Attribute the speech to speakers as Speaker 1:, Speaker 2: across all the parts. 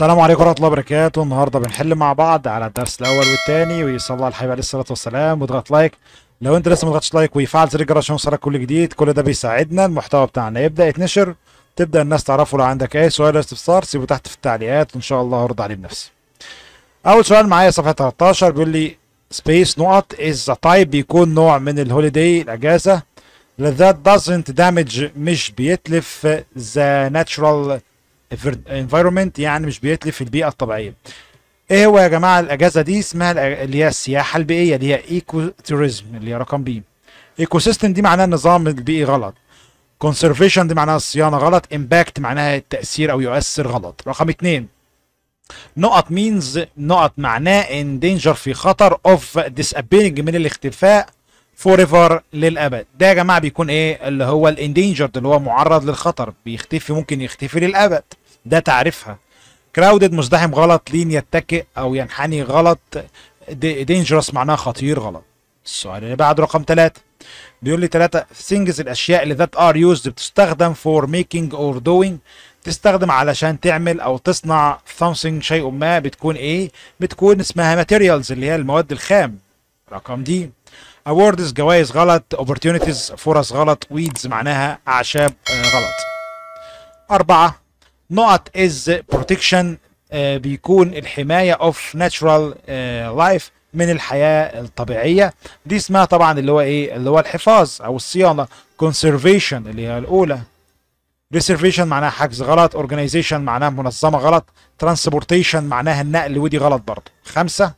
Speaker 1: السلام عليكم ورحمة الله وبركاته النهاردة بنحل مع بعض على الدرس الأول والثاني ويصلى على الحبيب عليه الصلاة والسلام واضغط لايك لو أنت لسه ما ضغطتش لايك ويفعل زر الجرس عشان يوصلك كل جديد كل ده بيساعدنا المحتوى بتاعنا يبدأ يتنشر تبدأ الناس تعرفه لو عندك أي سؤال أو استفسار سيبه تحت في التعليقات وإن شاء الله هرد عليه بنفسي. أول سؤال معايا صفحة 13 بيقول لي سبيس نقط از تايب بيكون نوع من الهوليداي الأجازة that doesn't damage مش بيتلف ذا ناتشورال environment يعني مش بيتلف البيئه الطبيعيه ايه هو يا جماعه الاجازه دي اسمها اللي هي السياحه البيئيه اللي هي ايكو توريزم اللي هي رقم بي ايكو سيستم دي معناها النظام البيئي غلط كونسرفيشن دي معناها الصيانه غلط امباكت معناها التاثير او يؤثر غلط رقم اثنين نقط مينز نقط معناه ان دينجر في خطر اوف ديسابيرنج من الاختفاء فور ايفر للابد ده يا جماعه بيكون ايه اللي هو الاندينجرد اللي هو معرض للخطر بيختفي ممكن يختفي للابد ده تعريفها كراودد مزدحم غلط لين يتكئ او ينحني غلط دينجرس معناها خطير غلط السؤال اللي بعد رقم ثلاثة بيقول لي ثلاثة سينجز الأشياء اللي ذات ار يوزد بتستخدم فور ميكينج اور دوينج تستخدم علشان تعمل أو تصنع something شيء ما بتكون إيه؟ بتكون اسمها materials اللي هي المواد الخام رقم دي awards جوائز غلط opportunities فرص غلط weeds معناها اعشاب غلط أربعة نقط is protection uh, بيكون الحماية of natural uh, life من الحياة الطبيعية دي اسمها طبعا اللي هو ايه اللي هو الحفاظ او الصيانة conservation اللي هي الاولى reservation معناها حجز غلط organization معناها منظمة غلط transportation معناها النقل ودي غلط برضه خمسة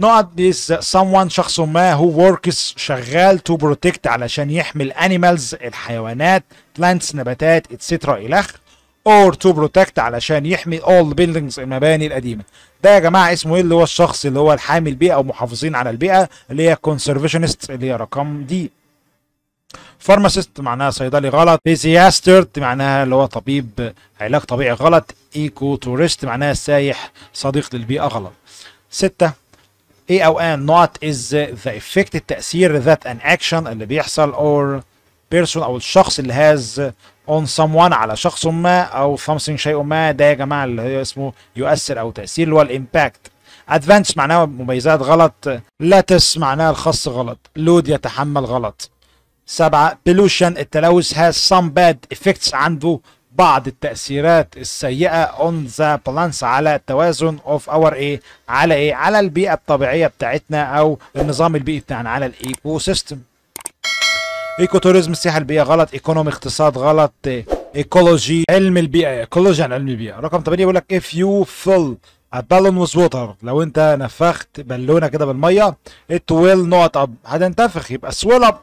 Speaker 1: نقط دي uh, someone شخص ما هو works شغال to protect علشان يحمي الانيمالز الحيوانات بلانتس نباتات اتسترا الخ اور تو بروتكت علشان يحمي اول buildings المباني القديمه ده يا جماعه اسمه ايه اللي هو الشخص اللي هو الحامي البيئه او محافظين على البيئه اللي هي conservationist اللي هي رقم دي فارماسيست معناها صيدلي غلط بيزياستر معناها اللي هو طبيب علاج طبيعي غلط ايكو تورست معناها سايح صديق للبيئه غلط سته A أو ان not is the effect التأثير ذات ان اكشن اللي بيحصل اور بيرسون أو الشخص اللي هاز on someone على شخص ما أو something شيء ما ده يا جماعة اللي هي اسمه يؤثر أو تأثير اللي هو الإمباكت ادفانس معناه مميزات غلط لاتس معناه الخاص غلط لود يتحمل غلط سبعة بلوشن التلوث has some bad effects عنده بعض التأثيرات السيئة on the balance على التوازن of our ايه على ايه على البيئة الطبيعية بتاعتنا او النظام البيئي بتاعنا على الايكو سيستم ايكو توريزم السياحة البيئية غلط ايكونومي اقتصاد غلط ايكولوجي علم البيئة ايكولوجي عن علم البيئة رقم 8 بيقول لك if you fill a balloon with water لو انت نفخت بالونة كده بالمية it will not up هتنتفخ يبقى swell up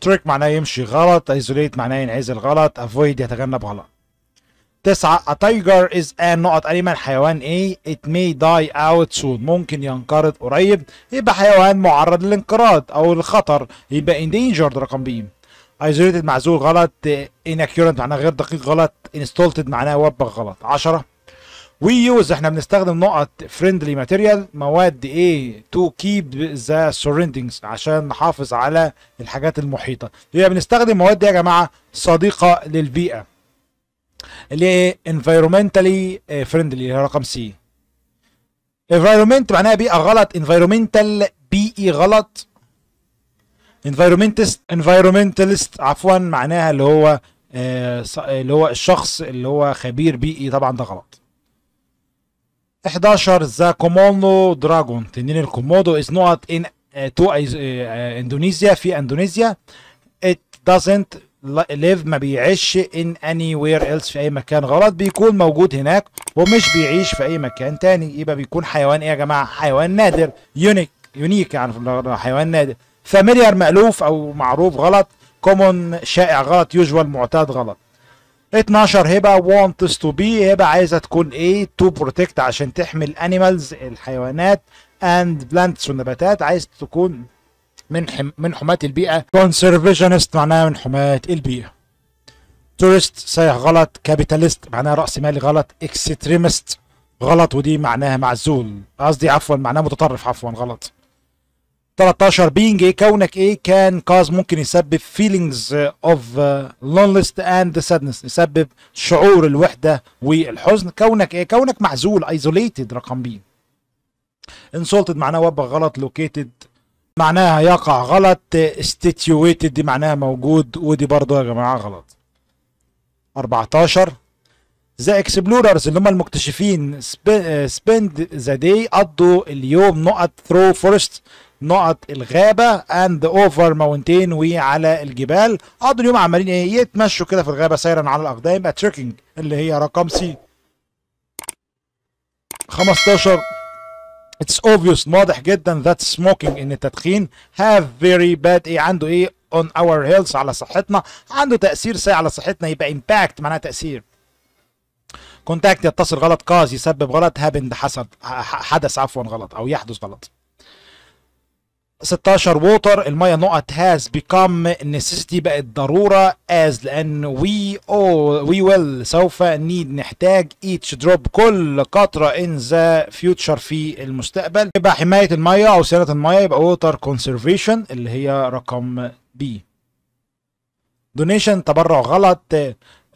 Speaker 1: تريك معناه يمشي غلط ايزوليت معناه ينعزل غلط افويد يتجنب غلط تسعة a tiger is an نقط animal حيوان ايه it may die out soon ممكن ينقرض قريب يبقى حيوان معرض للانقراض او الخطر يبقى endangered رقم ب isolated معزول غلط inaccurate معناه غير دقيق غلط installed معناه وبخ غلط 10 وي يوز احنا بنستخدم نقط فريندلي ماتيريال مواد ايه تو كيب ذا سوريندنجز عشان نحافظ على الحاجات المحيطه يبقى بنستخدم مواد إيه يا جماعه صديقه للبيئه اللي هي انفايرومنتالي آه، فريندلي هي رقم سي environment معناها بيئه غلط environmental بيئي غلط environmentalist environmentalist عفوا معناها اللي هو آه، اللي هو الشخص اللي هو خبير بيئي طبعا ده غلط 11 ذا كومونو دراجون تنين الكومودو از نوت ان uh, تو uh, uh, اندونيسيا في اندونيسيا ات دازنت ليف ما بيعيش اني وير ايلس في اي مكان غلط بيكون موجود هناك ومش بيعيش في اي مكان تاني يبقى بيكون حيوان ايه يا جماعه حيوان نادر يونيك يونيك يعني حيوان نادر فاميليار مألوف او معروف غلط كومون شائع غلط يوجوال معتاد غلط 12 هبه wants to be هبه عايزه تكون ايه to protect عشان تحمي الانيمالز الحيوانات and plants والنباتات عايز تكون من حم من حماة البيئة conservationist معناها من حماة البيئة tourist سايح غلط capitalist معناها رأس مالي غلط extremist غلط ودي معناها معزول قصدي عفوا معناها متطرف عفوا غلط 13 being ايه كونك ايه كان cause ممكن يسبب feelings of uh, loneliness and sadness يسبب شعور الوحدة والحزن كونك ايه كونك معزول isolated رقم بي insulted معناه وابا غلط located معناها يقع غلط situated دي معناها موجود ودي برضه يا جماعة غلط 14 ذا اكسبلوررز اللي هم المكتشفين uh, spend the day قضوا اليوم نقط through forest نقط الغابه اند اوفر ماونتين وعلى الجبال قضوا اليوم عمالين ايه يتمشوا كده في الغابه سيرا على الاقدام يبقى اللي هي رقم سي 15 اتس اوبفيوس واضح جدا ذات سموكينج ان التدخين هاف فيري باد ايه عنده ايه اون اور هيلث على صحتنا عنده تاثير سيء على صحتنا يبقى امباكت معناها تاثير كونتاكت يتصل غلط كاز يسبب غلط هابند حصل حدث عفوا غلط او يحدث غلط 16 ووتر الميه نقط هاز بيكم نيسيسيتي بقت ضروره از لان وي او وي ويل سوف نيد نحتاج ايتش دروب كل قطره ان ذا فيوتشر في المستقبل يبقى حمايه الميه او صيانه الميه يبقى ووتر كونسرفيشن اللي هي رقم بي دونيشن تبرع غلط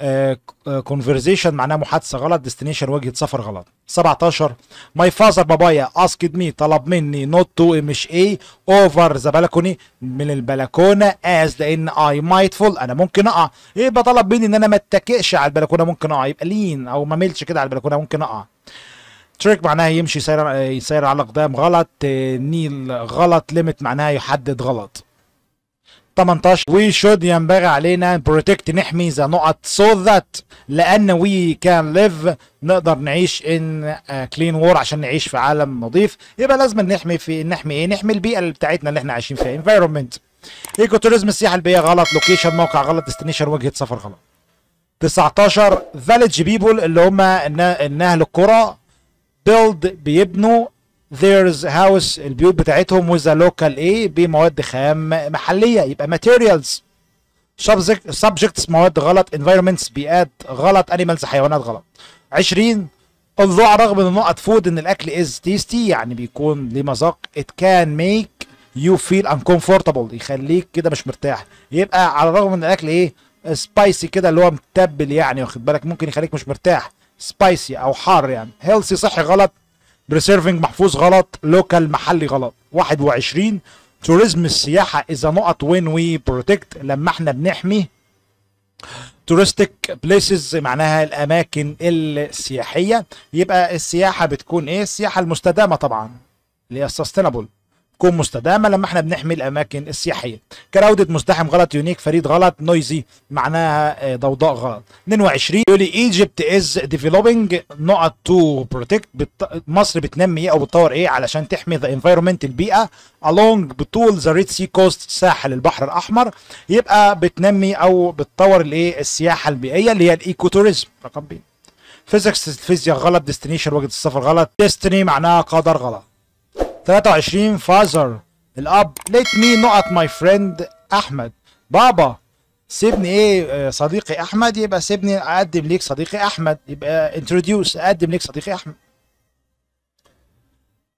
Speaker 1: آه، كونفرزيشن آه، معناها محادثه غلط ديستنيشن وجهه سفر غلط 17 ماي فازر بابايا اسكد مي طلب مني نوت تو إيه، مش اي اوفر ذا بالكوني من البلكونه از لان اي مايت فول انا ممكن اقع يبقى طلب مني ان انا ما اتكئش على البلكونه ممكن اقع يبقى لين او ما ملش كده على البلكونه ممكن اقع تريك معناها يمشي سير سير على الاقدام غلط نيل آه، غلط ليميت معناها يحدد غلط 18 وي شود ينبغي علينا بروتكت نحمي ذا نقط سو ذات لان وي كان ليف نقدر نعيش ان كلين وور عشان نعيش في عالم نظيف يبقى لازم نحمي في نحمي ايه نحمي البيئه اللي بتاعتنا اللي احنا عايشين فيها انفايرمنت ايكو توريزم السياحه البيئيه غلط لوكيشن موقع غلط ديستنيشن وجهه سفر غلط 19 فاليج بيبول اللي هم اهل القرى بيلد بيبنوا theirs house البيوت بتاعتهم with a local ايه بمواد خام محليه يبقى materials subject subjects مواد غلط environments بيئات غلط animals حيوانات غلط 20 although على الرغم من نقط فود ان الاكل is tasty يعني بيكون ليه مذاق it can make you feel uncomfortable يخليك كده مش مرتاح يبقى على الرغم ان الاكل ايه سبايسي كده اللي هو متبل يعني واخد بالك ممكن يخليك مش مرتاح سبايسي او حار يعني هيلثي صحي غلط بريسيرفنج محفوظ غلط لوكال محلي غلط 21 توريزم السياحه اذا نقط وين وي بروتكت لما احنا بنحمي توريستيك بليسز معناها الاماكن السياحيه يبقى السياحه بتكون ايه السياحه المستدامه طبعا اللي هي السستينابل تكون مستدامه لما احنا بنحمي الاماكن السياحيه كراوده مزدحم غلط يونيك فريد غلط نويزي معناها آه، ضوضاء غلط 22 يقول لي ايجيبت از ديفلوبينج نقط تو بروتكت مصر بتنمي ايه او بتطور ايه علشان تحمي ذا انفايرمنت البيئه along بطول ذا ريد سي كوست ساحل البحر الاحمر يبقى بتنمي او بتطور الايه السياحه البيئيه اللي هي الايكو توريزم رقم بي فيزيكس الفيزياء غلط ديستنيشن وجهه السفر غلط ديستني معناها قدر غلط 23 فازر الاب ليت مي نقط ماي فريند احمد بابا سيبني ايه آه، صديقي احمد يبقى سيبني اقدم ليك صديقي احمد يبقى انتروديوس اقدم ليك صديقي احمد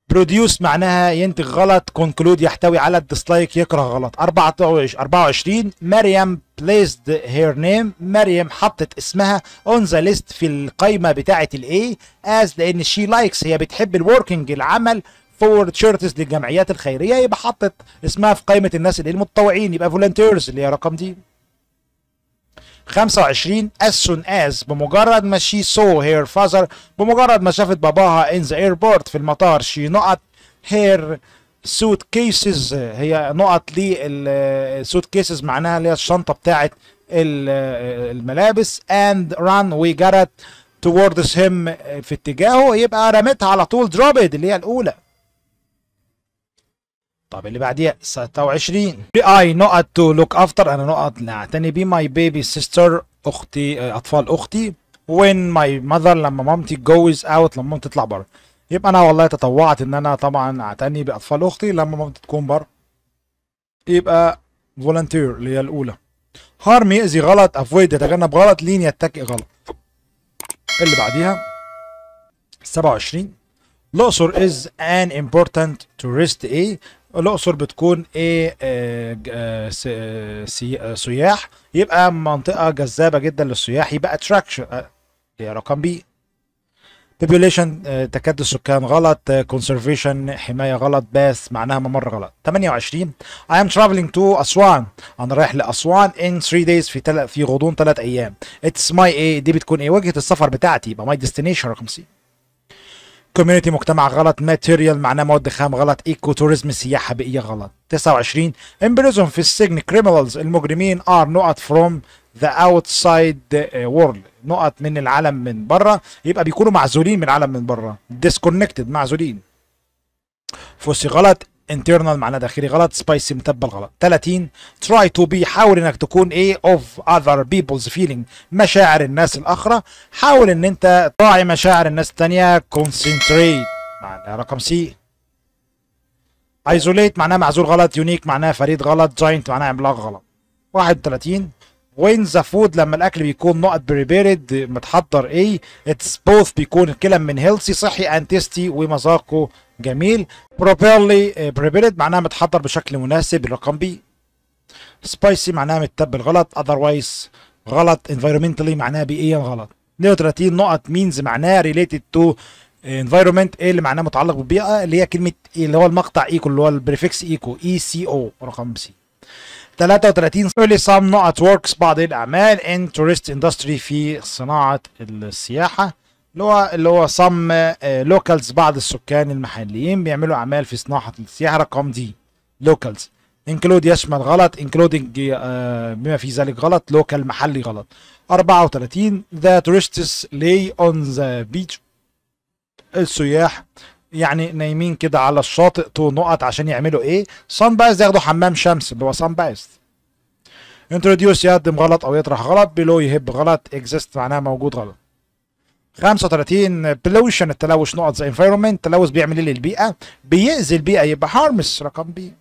Speaker 1: بروديوس معناها ينتج غلط كونكلود يحتوي على الديسلايك يكره غلط 24 مريم بليسد هير نيم مريم حطت اسمها اون ذا ليست في القائمه بتاعه الاي از لان شي لايكس هي بتحب الوركينج العمل فور تشيرتس للجمعيات الخيريه يبقى حطت اسمها في قائمه الناس اللي المتطوعين يبقى فولنتيرز اللي هي رقم دي 25 as soon as بمجرد ما she saw her father بمجرد ما شافت باباها in the airport في المطار she نقط her suit cases هي نقط للسوت كيسز معناها اللي هي الشنطه بتاعه الملابس and run جرت towards him في اتجاهه يبقى رمتها على طول dropped اللي هي الاولى طب اللي بعديها 26 know how to look after انا نقط نعتني ب my baby sister اختي آه، اطفال اختي وين ماي ماذر لما مامتي goes اوت لما مامتي تطلع بره يبقى انا والله تطوعت ان انا طبعا اعتني باطفال اختي لما مامتي تكون بره يبقى volunteer اللي هي الاولى هارم يأذي غلط افويد يتجنب غلط لين يتكئ غلط اللي بعديها 27 الأقصر is an important tourist A الاقصر بتكون ايه آه، آه، آه، سياح يبقى منطقه جذابه جدا للسياح يبقى اتراكشن ده رقم بي population تكاد السكان غلط كونسرفيشن حماية غلط باث معناها ممر غلط 28 اي ام ترافلينج تو أسوان أنا رايح لأسوان ان 3 دايز في تل... في غضون 3 أيام اتس ماي ايه دي بتكون إيه وجهة السفر بتاعتي يبقى ماي ديستنيشن رقم سي كوميونيتي مجتمع غلط ماتيريال معناه مواد خام غلط ايكو توريزم سياحه بيئيه غلط 29 امبريزون في السجن كريمينالز المجرمين ار نقط فروم ذا اوتسايد وورلد نقط من العالم من بره يبقى بيكونوا معزولين من العالم من بره ديسكونكتد معزولين فوسي غلط internal معناه داخلي غلط spicy متبل غلط 30 try to be حاول انك تكون ايه of other people's feeling مشاعر الناس الاخرى حاول ان انت تراعي مشاعر الناس الثانيه concentrate معناه رقم سي isolate معناه معزول غلط unique معناه فريد غلط giant معناه عملاق غلط 31 وين ذا فود لما الاكل بيكون نقط بريبيرد متحضر ايه اتس بوث بيكون كلام من هيلثي صحي اند تيستي ومذاقه جميل بروبيرلي بريبيرد eh, معناها متحضر بشكل مناسب الرقم بي سبايسي معناها متبل غلط اذروايز غلط انفيرومنتلي معناها بيئيا غلط 32 نقط مينز معناها ريليتد تو انفيرومنت ايه اللي معناه متعلق بالبيئه اللي هي كلمه e، اللي هو المقطع ايكو e، اللي هو البريفكس ايكو اي سي او رقم سي 33 سولي سام نقط وركس بعض الاعمال ان تورست اندستري في صناعه السياحه اللي هو اللي هو صم لوكالز آه، بعض السكان المحليين بيعملوا اعمال في صناعه السياحه رقم دي لوكالز انكلود يشمل غلط انكلودنج آه، بما في ذلك غلط لوكال محلي غلط 34 ذا تورستس لي اون ذا بيتش السياح يعني نايمين كده على الشاطئ تو نقط عشان يعملوا ايه صن بايز ياخدوا حمام شمس اللي هو صن بايز انتروديوس يقدم غلط او يطرح غلط بلو يهب غلط اكزيست معناها موجود غلط 35 بلوشن التلوث نقط زي انفيرومنت التلوث بيعمل ايه للبيئه بيأذي البيئه يبقى هارمس رقم بي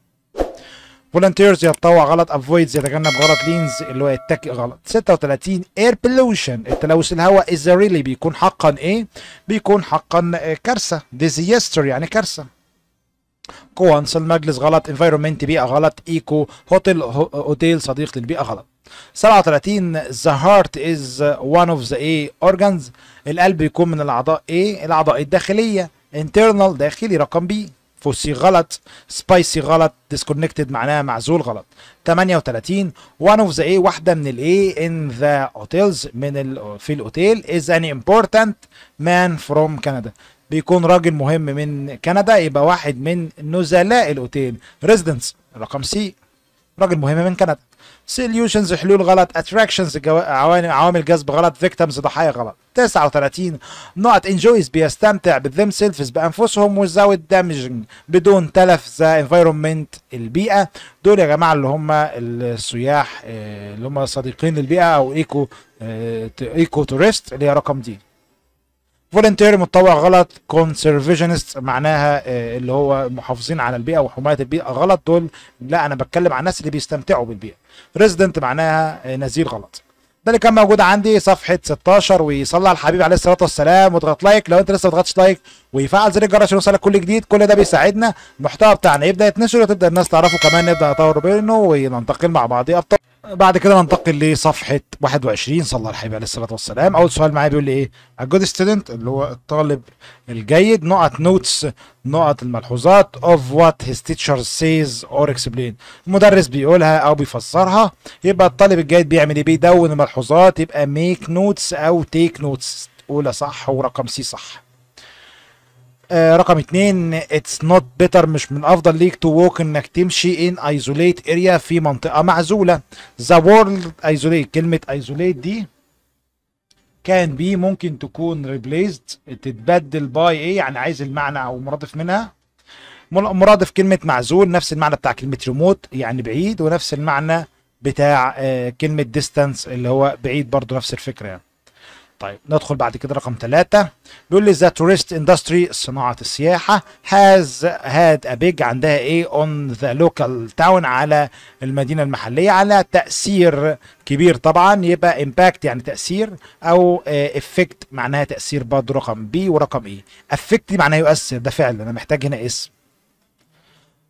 Speaker 1: فولنتيرز يتطوع غلط افويدز يتجنب غلط لينز اللي هو يتكئ غلط 36 اير بلوشن التلوث الهواء از ريلي بيكون حقا ايه بيكون حقا كارثه ديزيستر يعني كارثه كوانس المجلس غلط انفايرمنت بيئه غلط ايكو هوتيل هوتيل صديق للبيئه غلط 37 the heart is one of the A organs القلب بيكون من الاعضاء ايه الاعضاء الداخليه internal داخلي رقم بي فوسي غلط سبايسي غلط disconnected معناها معزول غلط 38 one of the A واحده من الاي in the hotels من ال في الاوتيل is an important man from Canada بيكون راجل مهم من كندا يبقى واحد من نزلاء الاوتيل residents رقم سي راجل مهم من كندا سوليوشنز حلول غلط اتراكشنز عوامل جذب غلط فيكتمز ضحايا غلط 39 نقط انجويز بيستمتع بالذم سيلفز بانفسهم وزاود دامجنج بدون تلف ذا انفايرمنت البيئه دول يا جماعه اللي هم السياح آه، اللي هم صديقين للبيئه او ايكو ايكو تورست اللي هي رقم دي فولنتير متطوع غلط كونسرفيشنست معناها آه، اللي هو محافظين على البيئه وحمايه البيئه غلط دول لا انا بتكلم عن الناس اللي بيستمتعوا بالبيئه ريزيدنت معناها آه، نزيل غلط ده اللي كان موجود عندي صفحه 16 ويصلي على الحبيب عليه الصلاه والسلام واضغط لايك لو انت لسه ما ضغطتش لايك ويفعل زر الجرس عشان يوصلك كل جديد كل ده بيساعدنا المحتوى بتاعنا يبدا يتنشر وتبدا الناس تعرفه كمان نبدا نطور بينه وننتقل مع بعض ابطال بعد كده ننتقل لصفحه 21 صلى الحبيب عليه الصلاه والسلام اول سؤال معايا بيقول لي ايه good ستودنت اللي هو الطالب الجيد نقط نوتس نقط الملحوظات اوف وات his teacher says اور اكسبلين المدرس بيقولها او بيفسرها يبقى الطالب الجيد بيعمل ايه بيدون الملحوظات يبقى ميك نوتس او تيك نوتس اولى صح ورقم سي صح آه، رقم اتنين اتس نوت بيتر مش من افضل ليك تو ووك انك تمشي ان ايزوليت اريا في منطقه معزوله ذا وورلد ايزوليت كلمه ايزوليت دي كان بي ممكن تكون ريبليزد تتبدل باي ايه يعني عايز المعنى او مرادف منها مرادف كلمه معزول نفس المعنى بتاع كلمه ريموت يعني بعيد ونفس المعنى بتاع آه، كلمه ديستانس اللي هو بعيد برضو نفس الفكره يعني طيب ندخل بعد كده رقم ثلاثة بيقول لي ذا tourist industry صناعة السياحة has had a big عندها ايه on the local town على المدينة المحلية على تأثير كبير طبعا يبقى امباكت يعني تأثير او افكت آه، معناها تأثير برضه رقم بي ورقم اي e. افكت معناها يؤثر ده فعل انا محتاج هنا اسم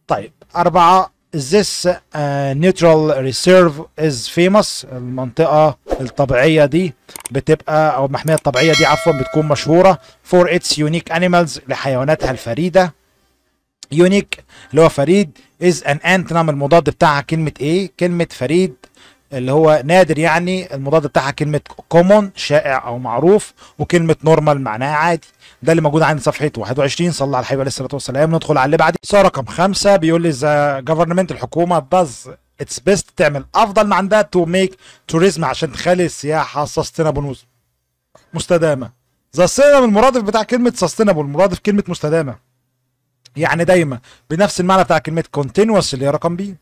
Speaker 1: طيب أربعة this uh, neutral reserve is famous المنطقة الطبيعية دي بتبقى أو المحمية الطبيعية دي عفوا بتكون مشهورة for its unique animals لحيواناتها الفريدة unique اللي هو فريد is an ant نعم المضاد بتاعها كلمة ايه؟ كلمة فريد اللي هو نادر يعني المضاد بتاعها كلمه كومون شائع او معروف وكلمه نورمال معناها عادي ده اللي موجود عند صفحه 21 صلى على الحبيب عليه الصلاه والسلام ندخل على اللي بعد صار رقم خمسة بيقول لي ذا جفرمنت الحكومه داز اتس بيست تعمل افضل ما عندها تو ميك توريزم عشان تخلي السياحه سستينابل مستدامه ذا سستينابل المرادف بتاع كلمه سستينابل مرادف كلمه مستدامه يعني دايما بنفس المعنى بتاع كلمه كونتينوس اللي هي رقم بي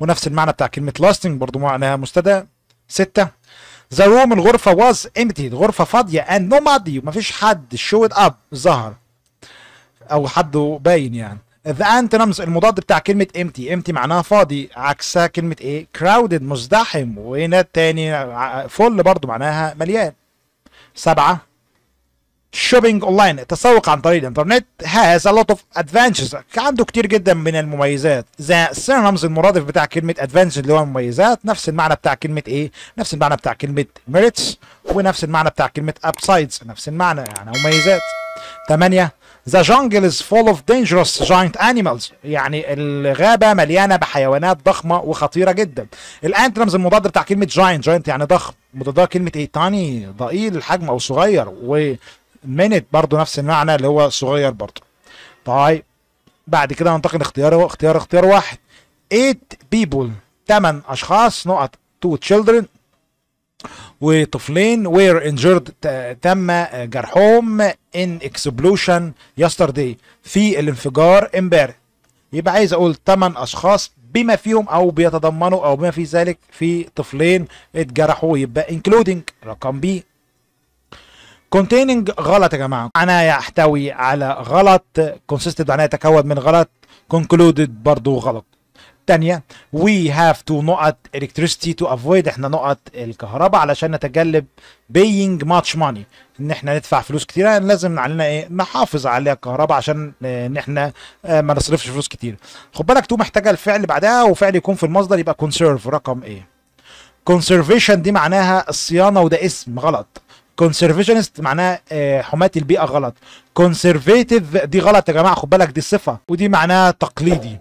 Speaker 1: ونفس المعنى بتاع كلمه لاستنج برضو معناها مستدام ستة The room الغرفة was empty الغرفة فاضية and nobody مفيش حد showed up ظهر أو حد باين يعني The antonyms المضاد بتاع كلمة empty empty معناها فاضي عكسها كلمة ايه crowded مزدحم وهنا التاني فل برضو معناها مليان سبعة shopping online التسوق عن طريق الانترنت has a lot of advantages عنده كتير جدا من المميزات the synonyms المرادف بتاع كلمة advantage اللي هو مميزات نفس المعنى بتاع كلمة ايه نفس المعنى بتاع كلمة merits ونفس المعنى بتاع كلمة upsides نفس المعنى يعني مميزات 8 The jungle is full of dangerous giant animals يعني الغابة مليانة بحيوانات ضخمة وخطيرة جدا الانترمز المضاد بتاع كلمة giant giant يعني ضخم مضادها كلمة ايه تاني ضئيل الحجم او صغير و مينت برضو نفس المعنى اللي هو صغير برضو طيب بعد كده ننتقل اختيار اختيار اختيار واحد 8 بيبول 8 اشخاص نقط 2 children وطفلين وير انجرد تم جرحهم ان اكسبلوشن يسترداي في الانفجار امبارح يبقى عايز اقول 8 اشخاص بما فيهم او بيتضمنوا او بما في ذلك في طفلين اتجرحوا يبقى انكلودنج رقم بي كونتيننج غلط يا جماعه معناه يحتوي على غلط كونسيستد معناه يتكون من غلط كونكلودد برضه غلط ثانيه we have to نقط electricity to avoid احنا نقط الكهرباء علشان نتجنب paying much money ان احنا ندفع فلوس كتيرة لازم علينا ايه نحافظ على الكهرباء عشان آه، ان احنا آه، ما نصرفش فلوس كتير خد بالك تو محتاجة الفعل بعدها وفعل يكون في المصدر يبقى conserve رقم ايه conservation دي معناها الصيانة وده اسم غلط كونسرفيشنست معناه آه، حماة البيئة غلط كونسرفيتيف دي غلط يا جماعة خد بالك دي صفة ودي معناها تقليدي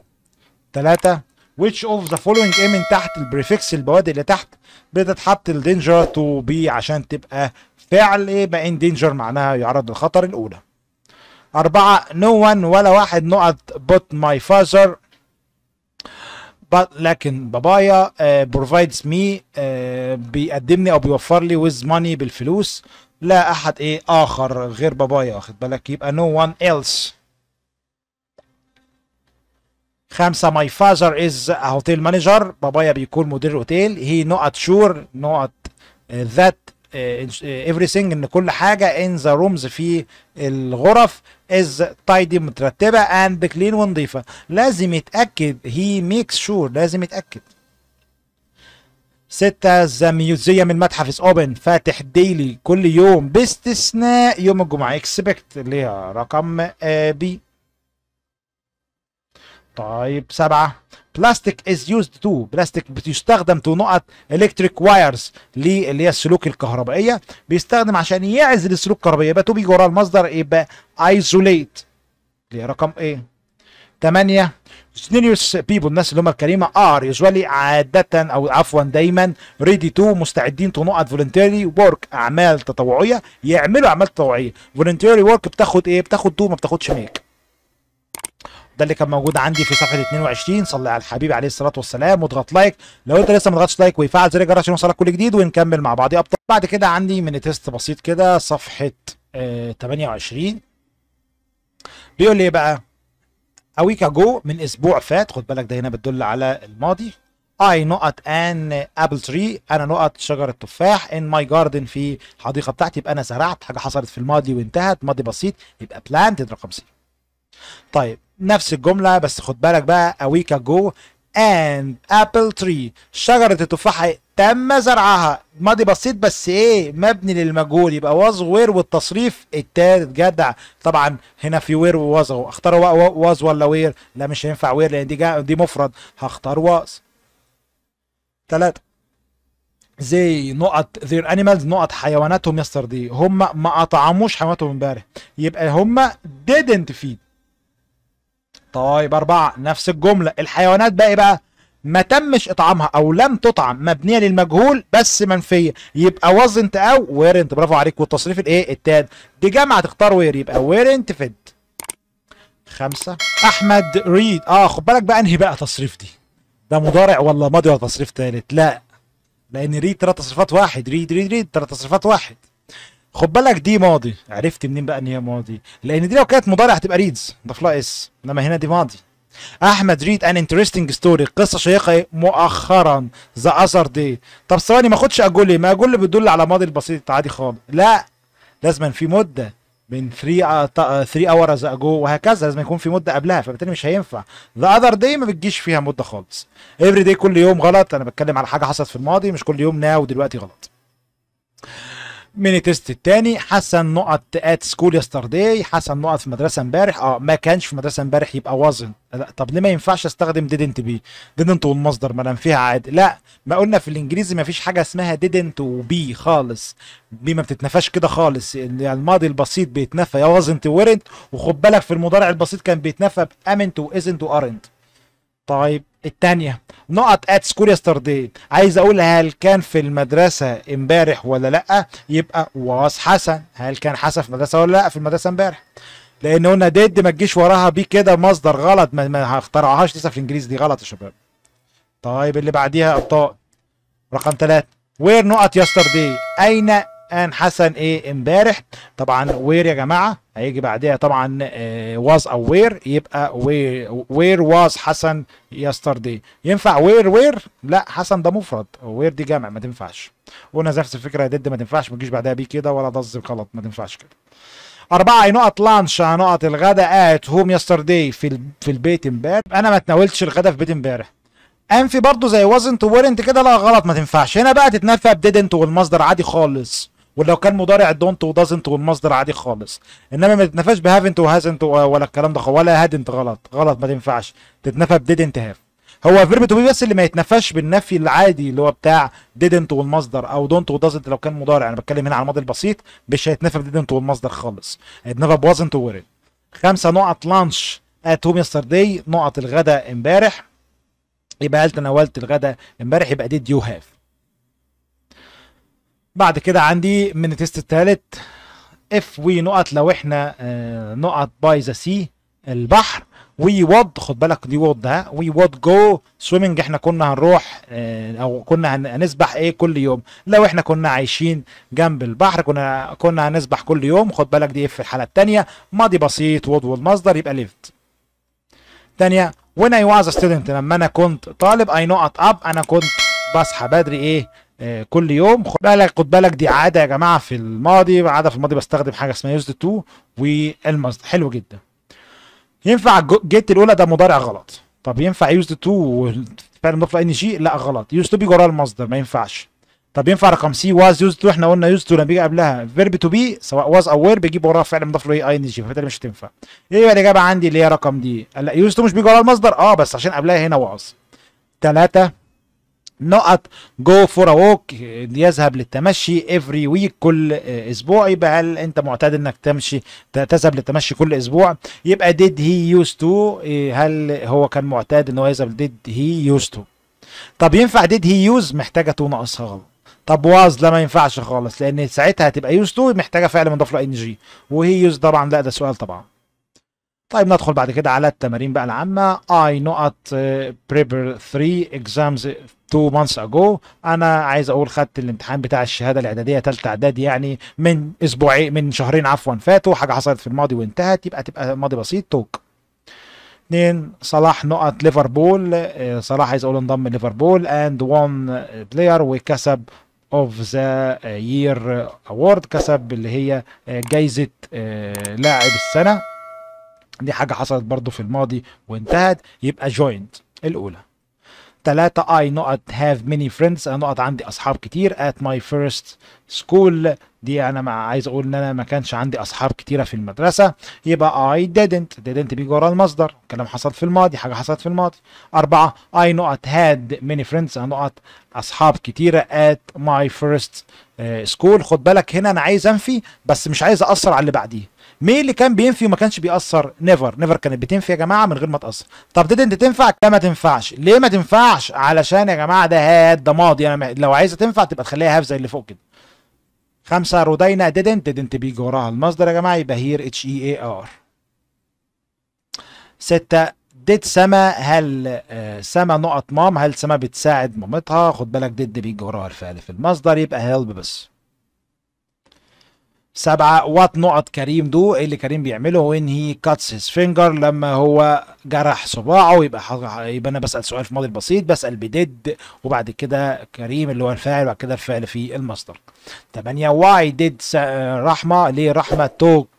Speaker 1: ثلاثة which of the following ايه من تحت البريفكس البوادئ اللي تحت بتتحط الدينجر تو بي عشان تبقى فعل ايه بقى ان دينجر معناها يعرض للخطر الاولى أربعة no one ولا واحد نقط but my father لكن بابايا بروفايدز آه، مي آه، بيقدمني او بيوفر لي ويز ماني بالفلوس لا احد ايه اخر غير بابايا واخد بالك يبقى نو وان ايلس خمسة ماي فازر از هوتيل مانجر بابايا بيكون مدير اوتيل هي نوت شور نوت ذات everything ان كل حاجة in the rooms في الغرف از تايدي مترتبه اند كلين ونظيفه لازم يتاكد هي ميكس شور لازم يتاكد ستة ذا ميوزيوم المتحف از اوبن فاتح ديلي كل يوم باستثناء يوم الجمعة اكسبكت اللي هي رقم بي آه، طيب سبعة بلاستيك از يوزد تو بلاستيك بتستخدم تو نقط الكتريك وايرز اللي هي السلوك الكهربائيه بيستخدم عشان يعزل السلوك الكهربائي يبقى تو بيجي وراه المصدر يبقى ايزوليت اللي هي رقم ايه 8 جينيوس بيبول الناس اللي هم الكريمه ار يوزوالي عاده او عفوا دايما ريدي تو مستعدين تو نقط فولنتيري ورك اعمال تطوعيه يعملوا اعمال تطوعيه فولنتيري ورك بتاخد ايه بتاخد تو ما بتاخدش ميك ده اللي كان موجود عندي في صفحه 22 صلي على الحبيب عليه الصلاه والسلام واضغط لايك لو انت لسه ما ضغطتش لايك ويفعل زر الجرس عشان يوصلك كل جديد ونكمل مع بعض ابطال بعد كده عندي ميني تيست بسيط كده صفحه آه 28 بيقول لي ايه بقى اويك اجو من اسبوع فات خد بالك ده هنا بتدل على الماضي اي نقط ان ابل تري انا نقط شجر التفاح ان ماي جاردن في الحديقه بتاعتي يبقى انا زرعت حاجه حصلت في الماضي وانتهت ماضي بسيط يبقى بلانتد رقم سي طيب نفس الجمله بس خد بالك بقى a week ago and apple tree شجره التفاحه تم زرعها ماضي بسيط بس ايه مبني للمجهول يبقى واز وير والتصريف التالت جدع طبعا هنا في وير وواز اختار واز ولا وير لا مش هينفع وير لان دي دي مفرد هختار واز ثلاثة زي نقط ذير انيمالز نقط حيواناتهم يستر دي هم ما اطعموش حيواناتهم امبارح يبقى هم didn't feed طيب أربعة نفس الجملة الحيوانات بقى إيه بقى ما تمش إطعامها أو لم تطعم مبنية للمجهول بس منفية يبقى وزنت أو ويرنت برافو عليك والتصريف الإيه التاد دي جامعة تختار وير يبقى ويرنت فد خمسة أحمد ريد آه خد بالك بقى أنهي بقى تصريف دي ده مضارع ولا ماضي ولا تصريف تالت لا لأن ريد تلات تصريفات واحد ريد ريد ريد تلات تصريفات واحد خد بالك دي ماضي عرفت منين بقى ان هي ماضي لان دي لو كانت مضارع هتبقى ريدز ضاف لها اس انما هنا دي ماضي احمد ريد ان انترستنج ستوري قصه شيقه مؤخرا ذا اثر دي طب ثواني ما اخدش اقول إيه؟ ما اقول إيه بتدل على ماضي البسيط عادي خالص لا لازم في مده من 3 3 اورز اجو وهكذا لازم يكون في مده قبلها فبالتالي مش هينفع ذا اذر داي ما بتجيش فيها مده خالص افري داي كل يوم غلط انا بتكلم على حاجه حصلت في الماضي مش كل يوم ناو دلوقتي غلط ميني تيست الثاني حسن نقط ات سكول يسترداي حسن نقط في مدرسه امبارح اه ما كانش في مدرسه امبارح يبقى وزن لا طب ليه ما ينفعش استخدم didn't بي didn't والمصدر ما دام فيها عادي لا ما قلنا في الانجليزي ما فيش حاجه اسمها didn't وبي خالص بي ما بتتنفاش كده خالص يعني الماضي البسيط بيتنفى يا وزنت ورنت وخد بالك في المضارع البسيط كان بيتنفى بامنت وازنت وارنت طيب التانية نقط ات سكول يسترداي عايز اقول هل كان في المدرسة امبارح ولا لا يبقى واس حسن هل كان حسن في المدرسة ولا لا في المدرسة امبارح لان قلنا ديد ما تجيش وراها بي كده مصدر غلط ما, ما اخترعهاش لسه في الانجليزي دي غلط يا شباب طيب اللي بعديها ابطال رقم ثلاثة وير نقط يسترداي اين ان حسن ايه امبارح طبعا وير يا جماعه هيجي بعدها طبعا آه، واز او وير يبقى وير واز حسن يسترداي ينفع وير وير لا حسن ده مفرد وير دي جمع ما تنفعش قلنا نفس الفكره يا دد ما تنفعش ما تجيش بعدها بيه كده ولا ضز غلط ما تنفعش كده أربعة إيه، نقط لانش آه، نقط الغداء ات هوم يسترداي في في البيت امبارح أنا ما تناولتش الغداء في بيت امبارح أنفي برضه زي وزنت وورنت كده لا غلط ما تنفعش هنا بقى تتنفى بديدنت والمصدر عادي خالص ولو كان مضارع دونت ودازنت والمصدر عادي خالص انما ما تتنفاش بهافنت وهازنت ولا الكلام ده ولا هادنت غلط غلط ما تنفعش تتنفى بديدنت هاف هو فيرب تو بي بس اللي ما يتنفاش بالنفي العادي اللي هو بتاع ديدنت والمصدر او دونت ودازنت لو كان مضارع انا بتكلم هنا على الماضي البسيط مش هيتنفى بديدنت والمصدر خالص هيتنفى بوازنت وورد خمسه نقط لانش ات هوم يسترداي نقط الغداء امبارح يبقى هل تناولت الغداء امبارح يبقى ديد يو هاف بعد كده عندي من التيست الثالث اف وي نقط لو احنا آه، نقط باي ذا سي البحر وي وود خد بالك دي وود ها وي وود جو سويمنج احنا كنا هنروح آه، او كنا هنسبح ايه كل يوم لو احنا كنا عايشين جنب البحر كنا كنا هنسبح كل يوم خد بالك دي اف في الحاله الثانيه ماضي بسيط وود والمصدر يبقى ليفت ثانيه when I was a student لما انا كنت طالب اي نقط اب انا كنت بصحى بدري ايه آه، كل يوم خد بالك خد بالك دي عاده يا جماعه في الماضي عاده في الماضي بستخدم حاجه اسمها يوزد تو والمصدر حلو جدا ينفع جيت الاولى ده مضارع غلط طب ينفع يوزد تو فعل مضاف ان جي لا غلط يوزد تو بيجي وراه المصدر ما ينفعش طب ينفع رقم سي واز يوزد تو احنا قلنا يوزد تو لما بيجي قبلها فيرب تو بي سواء واز او وير بيجيب وراها فعل مضاف له إيه؟ اي ان جي فبالتالي مش هتنفع ايه الاجابه عندي اللي هي رقم دي لا يوزد تو مش بيجي وراه المصدر اه بس عشان قبلها هنا واز ثلاثه نقط جو فور ووك يذهب للتمشي افري ويك كل اسبوع يبقى هل انت معتاد انك تمشي تذهب للتمشي كل اسبوع يبقى ديد هي يوز تو هل هو كان معتاد ان هو يذهب ديد هي يوز تو طب ينفع ديد هي يوز محتاجه تو ناقصها غلط طب واز لا ما ينفعش خالص لان ساعتها هتبقى يوز تو محتاجه فعل مضاف له ان جي وهي يوز طبعا لا ده سؤال طبعا طيب ندخل بعد كده على التمارين بقى العامة اي نقط بريبر 3 اكزامز تو مانس اجو انا عايز اقول خدت الامتحان بتاع الشهاده الاعداديه ثالثه اعدادي يعني من اسبوعين من شهرين عفوا فاتوا حاجه حصلت في الماضي وانتهت يبقى تبقى الماضي بسيط توك اثنين صلاح نقط ليفربول آه، صلاح عايز اقول انضم ليفربول اند وان بلاير وكسب اوف ذا يير اوورد كسب اللي هي آه، جايزه آه، لاعب السنه دي حاجه حصلت برضو في الماضي وانتهت يبقى جوينت الاولى تلاتة I not have many friends انا نقط عندي اصحاب كتير at my first school دي انا ما عايز اقول ان انا ما كانش عندي اصحاب كتيره في المدرسه يبقى I didn't didn't بيجي ورا المصدر كلام حصل في الماضي حاجه حصلت في الماضي أربعة I not had many friends انا نقط اصحاب كتيره at my first آه، school خد بالك هنا انا عايز انفي بس مش عايز أأثر على اللي بعديه مين اللي كان بينفي وما كانش بيأثر نيفر نيفر كانت بتنفي يا جماعه من غير ما تأثر طب ديدنت تنفع لا ما تنفعش ليه ما تنفعش علشان يا جماعه ده هاد ده ماضي انا يعني لو عايزه تنفع تبقى تخليها هاف زي اللي فوق كده خمسة رودينا ديدنت ديدنت بيجي وراها المصدر يا جماعه يبقى هير اتش اي اي ار ستة ديد سما هل آه، سما نقط مام هل سما بتساعد مامتها خد بالك ديد بيجي وراها الفعل في المصدر يبقى هيلب بس سبعة وات نقط كريم دو ايه اللي كريم بيعمله وين هي كاتس هيز فينجر لما هو جرح صباعه يبقى يبقى انا بسال سؤال في ماضي البسيط بسال بديد وبعد كده كريم اللي هو الفاعل وبعد كده الفعل في المصدر تمانية واي ديد رحمه ليه رحمه توك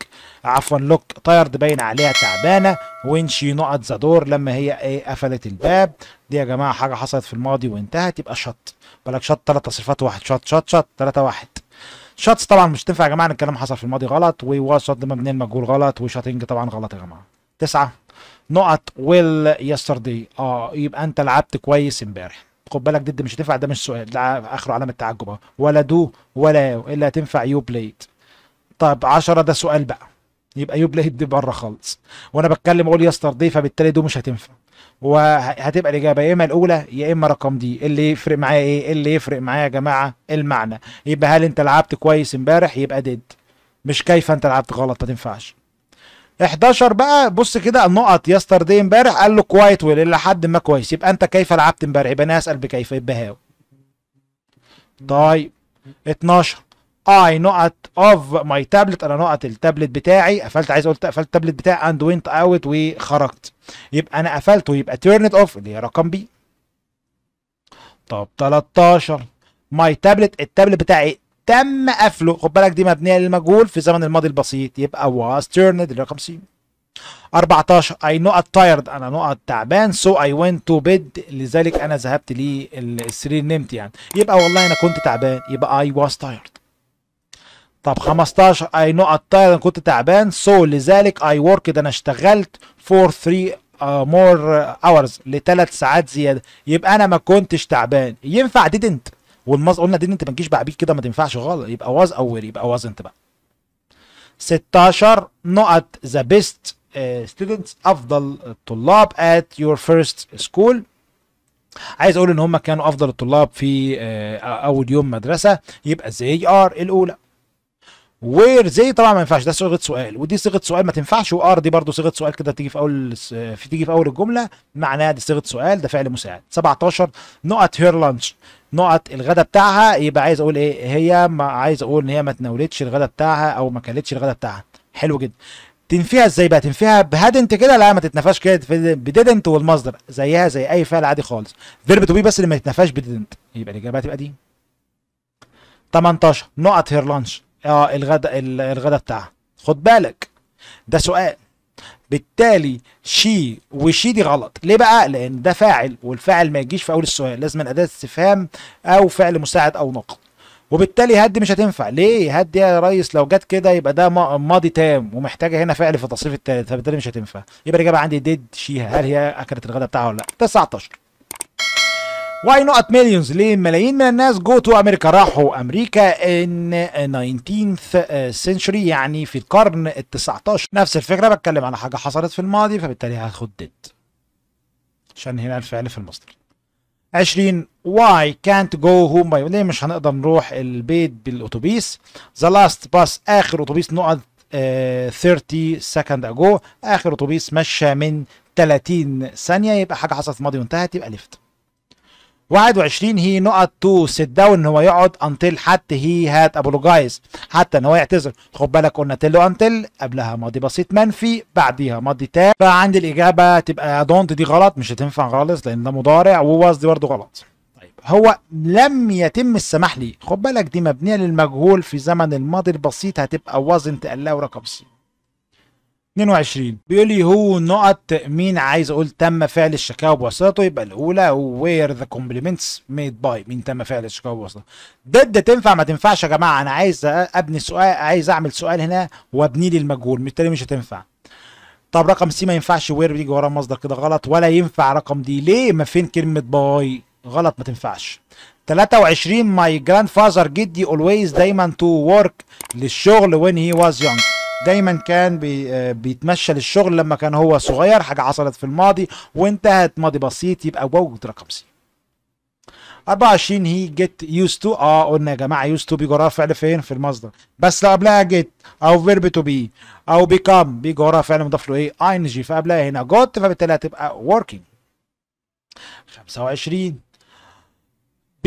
Speaker 1: عفوا لوك تايرد باين عليها تعبانه وين شي نقط ذا دور لما هي ايه قفلت الباب دي يا جماعه حاجه حصلت في الماضي وانتهت يبقى شط بالك شط ثلاث تصريفات واحد شط شط شط ثلاثه واحد شوتس طبعا مش تنفع يا جماعه ان الكلام حصل في الماضي غلط وواصل شوت مبني المجهول غلط وشاتنج طبعا غلط يا جماعه تسعة نقط ويل يسترداي اه يبقى انت لعبت كويس امبارح خد بالك ضد مش هتنفع ده مش سؤال ده اخره علامه تعجب ولا دو ولا الا تنفع يو بليد طب 10 ده سؤال بقى يبقى يو بليد دي بره خالص وانا بتكلم اقول يسترداي فبالتالي دو مش هتنفع وهتبقى الاجابه يا اما الاولى يا اما رقم دي اللي يفرق معايا ايه اللي يفرق معايا يا جماعه المعنى يبقى هل انت لعبت كويس امبارح يبقى ديد مش كيف انت لعبت غلط ما تنفعش 11 بقى بص كده النقط دي امبارح قال له كوايت ويل الى حد ما كويس يبقى انت كيف لعبت امبارح يبقى انا اسال بكيف يبقى هاو طيب 12 اي نقط اوف ماي تابلت انا نقط التابلت بتاعي قفلت عايز قلت قفلت التابلت بتاعي اند وينت اوت وخرجت يبقى انا قفلته يبقى تيرن ات اوف اللي هي رقم بي طب 13 ماي تابلت التابلت بتاعي تم قفله خد بالك دي مبنيه للمجهول في زمن الماضي البسيط يبقى واز تيرند رقم سي 14 اي نقط تايرد انا نقط تعبان سو اي ونت تو بيد لذلك انا ذهبت للسرير نمت يعني يبقى والله انا كنت تعبان يبقى اي واز تايرد طب 15 اي نو اتاير انا كنت تعبان سو so, لذلك اي وركد انا اشتغلت فور 3 مور اورز لثلاث ساعات زياده يبقى انا ما كنتش تعبان ينفع didnt والمز قلنا didnt ما تجيش بعبيد كده ما تنفعش غلط يبقى واز اور يبقى واز انت بقى 16 نقط ذا بيست ستودنتس افضل الطلاب ات يور فيرست سكول عايز اقول ان هم كانوا افضل الطلاب في uh, اول يوم مدرسه يبقى زي ار الاولى وير زي طبعا ما ينفعش ده صيغه سؤال ودي صيغه سؤال ما تنفعش وار دي برضو صيغه سؤال كده تيجي في اول في تيجي في اول الجمله معناها دي صيغه سؤال ده فعل مساعد 17 نقط هير لانش نقط الغداء بتاعها يبقى عايز اقول ايه هي ما عايز اقول ان هي ما تناولتش الغداء بتاعها او ما كلتش الغداء بتاعها حلو جدا تنفيها ازاي بقى تنفيها بهادنت كده لا ما تتنفاش كده بديدنت والمصدر زيها زي اي فعل عادي خالص فيرب تو بي بس اللي ما يتنفاش بديدنت يبقى الاجابه هتبقى دي 18 نقط هير لانش اه الغداء الغداء بتاعها خد بالك ده سؤال بالتالي شي وشي دي غلط ليه بقى لان ده فاعل والفاعل ما يجيش في اول السؤال لازم اداه استفهام او فعل مساعد او نقل وبالتالي هدي مش هتنفع ليه هدي يا ريس لو جت كده يبقى ده ماضي تام ومحتاجه هنا فعل في التصريف التالت فبالتالي مش هتنفع يبقى الاجابه عندي ديد شيها هل هي اكلت الغداء بتاعها ولا لا 19 واي نوت مليونز ليه ملايين من الناس جو تو امريكا راحوا امريكا ان 19th آه، century يعني في القرن ال 19 نفس الفكره بتكلم على حاجه حصلت في الماضي فبالتالي هاخد ديت عشان هنا الفعل في المصدر 20 why can't go home by ليه مش هنقدر نروح البيت بالاتوبيس the last bus اخر اتوبيس نقط آه 30 second ago اخر اتوبيس مشى من 30 ثانيه يبقى حاجه حصلت في الماضي وانتهت يبقى ليفت 21 هي نقط تو سيت داون هو يقعد انتل حتى هي هات ابولوجايز حتى ان هو يعتذر خد بالك قلنا تلو انتل قبلها ماضي بسيط منفي بعديها ماضي تاب فعندي الاجابه تبقى دونت دي غلط مش هتنفع خالص لان ده مضارع وواز دي برضه غلط طيب هو لم يتم السماح لي خد بالك دي مبنيه للمجهول في زمن الماضي البسيط هتبقى وزن تقلها ورقم سي 22 بيقول لي هو نقط تأمين عايز أقول تم فعل الشكاوى بواسطته يبقى الأولى هو ذا كومبلمنتس ميد باي مين تم فعل الشكاوى بواسطته ضد تنفع ما تنفعش يا جماعة أنا عايز أبني سؤال عايز أعمل سؤال هنا وأبني لي المجهول بالتالي مش هتنفع طب رقم سي ما ينفعش وير بيجي وراه مصدر كده غلط ولا ينفع رقم دي ليه ما فين كلمة باي غلط ما تنفعش 23 ماي جراند فازر جدي اولويز دايما تو ورك للشغل وين هي واز يونج دايما كان بي آه، بيتمشى للشغل لما كان هو صغير حاجه حصلت في الماضي وانتهت ماضي بسيط يبقى وجود رقم سي 24 هي جيت يوز تو اه قلنا يا جماعه يوز تو بيجي وراها فعل فين في المصدر بس لو قبلها جيت او فيرب تو بي او بيكام بيجي وراها فعل مضاف له ايه اي ان جي فقبلها هنا جوت فبالتالي هتبقى وركينج 25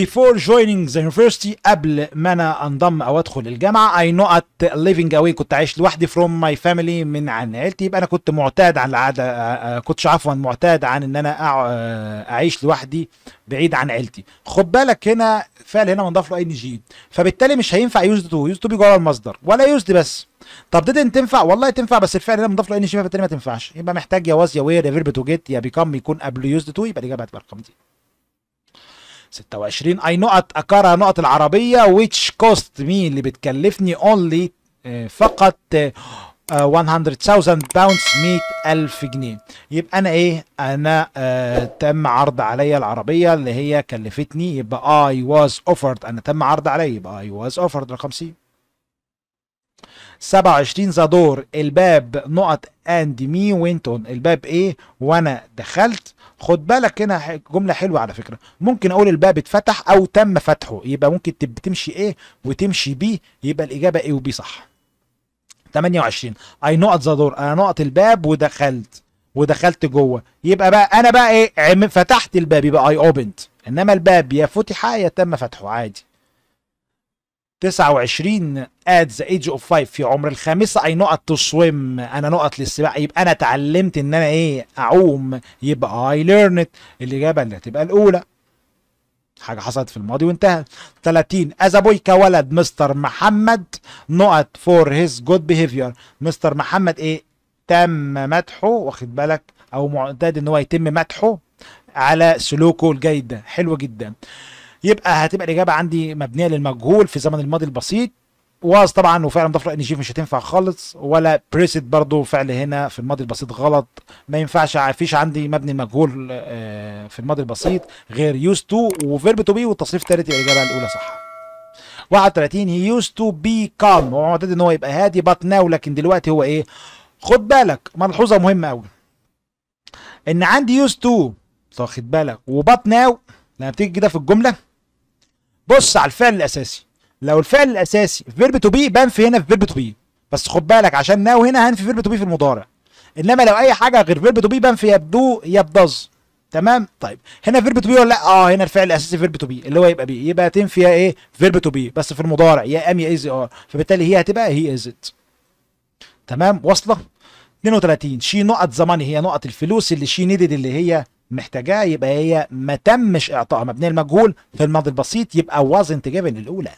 Speaker 1: before joining the university قبل ما انا انضم او ادخل الجامعه I know at living away كنت عايش لوحدي from my family من عن عيلتي يبقى انا كنت معتاد عن العاده آه، آه، كنتش عفوا معتاد عن ان انا آه، اعيش لوحدي بعيد عن عيلتي خد بالك هنا فعل هنا منضاف له ان جي فبالتالي مش هينفع يوز تو يوز تو بيجي ورا المصدر ولا يوز بس طب ديدنت تنفع والله تنفع بس الفعل هنا منضاف له ان جي فبالتالي ما تنفعش يبقى محتاج يا واز يا وير يا فيرب تو جيت يا بيكم يكون قبل يوزد تو يبقى الاجابه هتبقى الرقم دي 26 اي نقط اكارا نقط العربيه which cost me اللي بتكلفني only آه، فقط 100,000 باوندز 100,000 جنيه يبقى انا ايه انا آه، تم عرض عليا العربيه اللي هي كلفتني يبقى اي واز اوفرد انا تم عرض عليا يبقى اي واز اوفرد رقم سي 27 زادور الباب نقط اند مي وينتون الباب ايه وانا دخلت خد بالك هنا جمله حلوه على فكره ممكن اقول الباب اتفتح او تم فتحه يبقى ممكن تمشي ايه وتمشي بي يبقى الاجابه ايه وبي صح 28 اي نقط ذا دور انا نقط الباب ودخلت ودخلت جوه يبقى بقى انا بقى ايه فتحت الباب يبقى اي اوبند انما الباب يا فتح يا تم فتحه عادي 29 at the age of 5 في عمر الخامسة اي نقط تو swim انا نقط للسباحه يبقى انا اتعلمت ان انا ايه اعوم يبقى اي ليرنت الاجابة اللي هتبقى الاولى حاجة حصلت في الماضي وانتهت 30 as a boy كولد مستر محمد نقط فور هيز جود بيهيفير مستر محمد ايه تم مدحه واخد بالك او معتاد ان هو يتم مدحه على سلوكه الجيد ده حلو جدا يبقى هتبقى الاجابه عندي مبنيه للمجهول في زمن الماضي البسيط واز طبعا وفعلا ضفر ان جي مش هتنفع خالص ولا بريسيت برضو فعل هنا في الماضي البسيط غلط ما ينفعش فيش عندي مبني مجهول آه، في الماضي البسيط غير يوز تو وفيرب تو بي والتصريف الثالث الاجابه الاولى صح 31 هي يوز تو بي كام هو معتاد ان هو يبقى هادي بات ناو لكن دلوقتي هو ايه خد بالك ملحوظه مهمه قوي ان عندي يوز تو واخد بالك وبات ناو لما بتيجي كده في الجمله بص على الفعل الاساسي لو الفعل الاساسي فيرب تو بي بنفي هنا في فيرب تو بي بس خد بالك عشان ناو هنا هنفي فيرب تو بي في المضارع انما لو اي حاجه غير فيرب تو بي بنفي يا بدو يا بدز تمام طيب هنا فيرب تو بي ولا لا اه هنا الفعل الاساسي فيرب تو بي اللي هو يبقى بي يبقى تنفي ايه فيرب تو بي بس في المضارع يا ام يا از ار فبالتالي هي هتبقى هي از ات تمام واصله 32 شي نقط زماني هي نقط الفلوس اللي شي نيدد اللي هي محتاجاه يبقى هي ما تمش اعطائها مبنيه المجهول في الماضي البسيط يبقى وازنت جيفن الاولى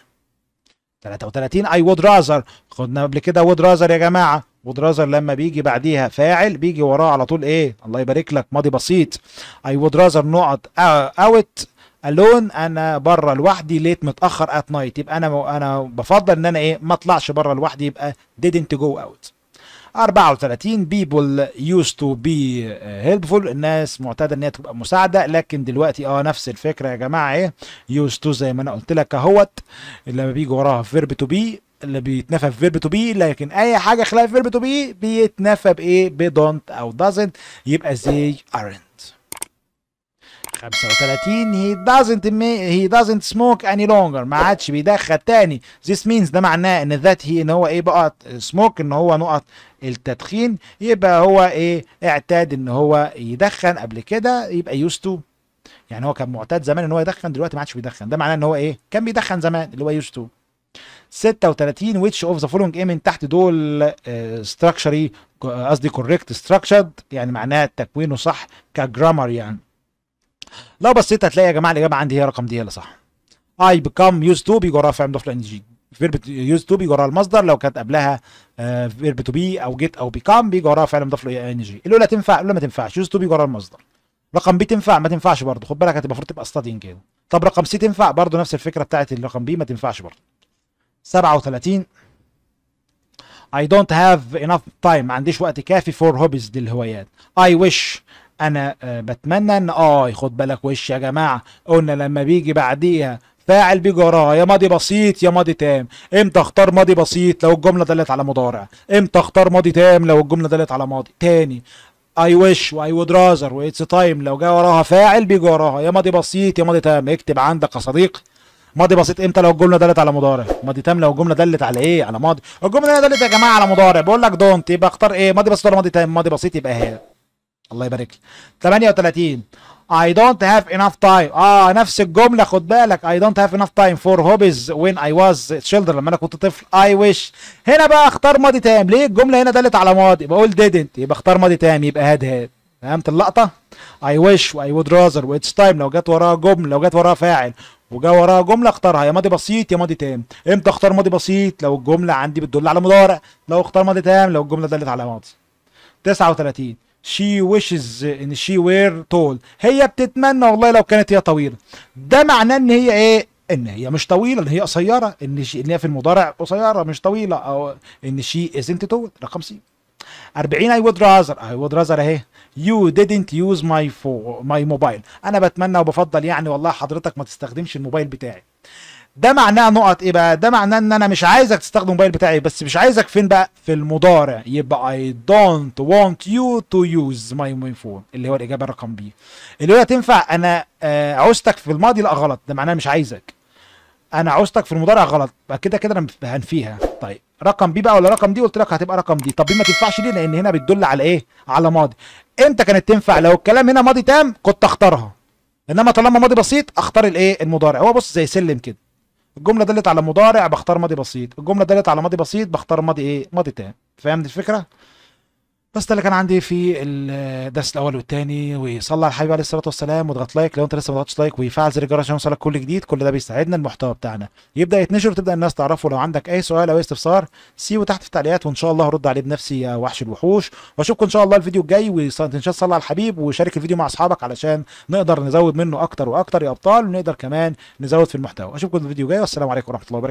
Speaker 1: 33 اي وود رازر خدنا قبل كده وود رازر يا جماعه وود رازر لما بيجي بعديها فاعل بيجي وراه على طول ايه الله يبارك لك ماضي بسيط اي وود رازر نقط اوت الون انا بره لوحدي ليت متاخر ات نايت يبقى انا انا بفضل ان انا ايه ما اطلعش بره لوحدي يبقى didn't go out 34 بيبول يوست تو بي هيلبفول الناس معتاده ان هي تبقى مساعده لكن دلوقتي اه نفس الفكره يا جماعه ايه يوست تو زي ما انا قلت لك اهوت لما بيجي وراها فيرب تو بي اللي بيتنفى في فيرب تو بي لكن اي حاجه خلاف فيرب تو بي بيتنفى بايه بدونت او دازنت يبقى زي ارنت 35 he doesn't he doesn't smoke any longer ما عادش بيدخن تاني this means ده معناه ان ذات هي ان هو ايه بقى سموك ان هو نقط التدخين يبقى هو ايه اعتاد ان هو يدخن قبل كده يبقى يوز تو يعني هو كان معتاد زمان ان هو يدخن دلوقتي ما عادش بيدخن ده معناه ان هو ايه كان بيدخن زمان اللي هو يوز تو 36 which of the following ايه من تحت دول آه، structurally قصدي correct structured يعني معناها تكوينه صح كجرامر يعني لو بصيت هتلاقي يا جماعه الاجابه عندي هي رقم دي هي اللي صح اي بيكام يوز تو بيجي وراها فعل مضاف ان جي فيرب يوز تو بيجي وراها المصدر لو كانت قبلها فيرب تو بي او جيت او بيكم بيجي وراها فعل مضاف ان جي الاولى تنفع الاولى ما تنفعش يوز تو بيجي وراها المصدر رقم بي تنفع ما تنفعش برضه خد بالك المفروض تبقى ستادين كده طب رقم سي تنفع برضه نفس الفكره بتاعت الرقم بي ما تنفعش برضه 37 I don't have enough time ما عنديش وقت كافي for hobbies للهوايات I wish انا آه، بتمنى ان اه خد بالك وش يا جماعه قلنا لما بيجي بعديها فاعل بيجي وراها يا ماضي بسيط يا ماضي تام امتى اختار ماضي بسيط لو الجمله دلت على مضارع امتى اختار ماضي تام لو الجمله دلت على ماضي تاني اي ويش واي وود راذر واتس تايم لو جه وراها فاعل بيجي وراها يا ماضي بسيط يا ماضي تام اكتب عندك يا صديقي ماضي بسيط امتى لو الجمله دلت على مضارع ماضي تام لو الجمله دلت على ايه على ماضي الجمله دلت يا جماعه على مضارع بقول لك دونت يبقى اختار ايه ماضي بسيط ولا ماضي تام ماضي بسيط يبقى هاد الله يبارك لك 38 I don't have enough time اه نفس الجملة خد بالك I don't have enough time for hobbies when I was children لما انا كنت طفل I wish هنا بقى اختار ماضي تام ليه الجملة هنا دلت على ماضي بقول didn't يبقى اختار ماضي تام يبقى هاد هاد فهمت اللقطة I wish و I would rather و it's time لو جت وراها جملة لو جت وراها فاعل وجا وراها جملة اختارها يا ماضي بسيط يا ماضي تام امتى اختار ماضي بسيط لو الجملة عندي بتدل على مضارع لو اختار ماضي تام لو الجملة دلت على ماضي 39 شي ويشز ان شي وير طول هي بتتمنى والله لو كانت هي طويله ده معناه ان هي ايه ان هي مش طويله ان هي قصيره ان شي ان هي في المضارع قصيره مش طويله او ان شي ازنت تول رقم سي 40 اي وود رازر اي وود رازر اهي يو ديدنت يوز ماي فو ماي موبايل انا بتمنى وبفضل يعني والله حضرتك ما تستخدمش الموبايل بتاعي ده معناه نقط ايه بقى ده معناه ان انا مش عايزك تستخدم الموبايل بتاعي بس مش عايزك فين بقى في المضارع يبقى اي don't want you to use my phone اللي هو الاجابه رقم بي اللي هو تنفع انا آه، عوزتك في الماضي لا غلط ده معناه مش عايزك انا عوزتك في المضارع غلط يبقى كده كده انا هنفيها طيب رقم بي بقى ولا رقم دي قلت لك هتبقى رقم دي طب دي ما تنفعش ليه لان هنا بتدل على ايه على ماضي امتى كانت تنفع لو الكلام هنا ماضي تام كنت اختارها انما طالما ماضي بسيط اختار الايه المضارع هو بص زي سلم كده الجمله دلت على مضارع بختار ماضي بسيط الجمله دلت على ماضي بسيط بختار ماضي ايه ماضي تام فاهم الفكره بس ده اللي كان عندي في الدرس الاول والثاني وصلى على الحبيب عليه الصلاه والسلام واضغط لايك لو انت لسه ما ضغطتش لايك وفعل زر الجرس عشان يوصلك كل جديد كل ده بيساعدنا المحتوى بتاعنا يبدا يتنشر وتبدا الناس تعرفه لو عندك اي سؤال او اي استفسار سيبه تحت في التعليقات وان شاء الله هرد عليه بنفسي يا وحش الوحوش واشوفكم ان شاء الله الفيديو الجاي شاء الله صلى على الحبيب وشارك الفيديو مع اصحابك علشان نقدر نزود منه اكتر واكتر يا ابطال ونقدر كمان نزود في المحتوى اشوفكم الفيديو الجاي والسلام عليكم ورحمه الله وبركاته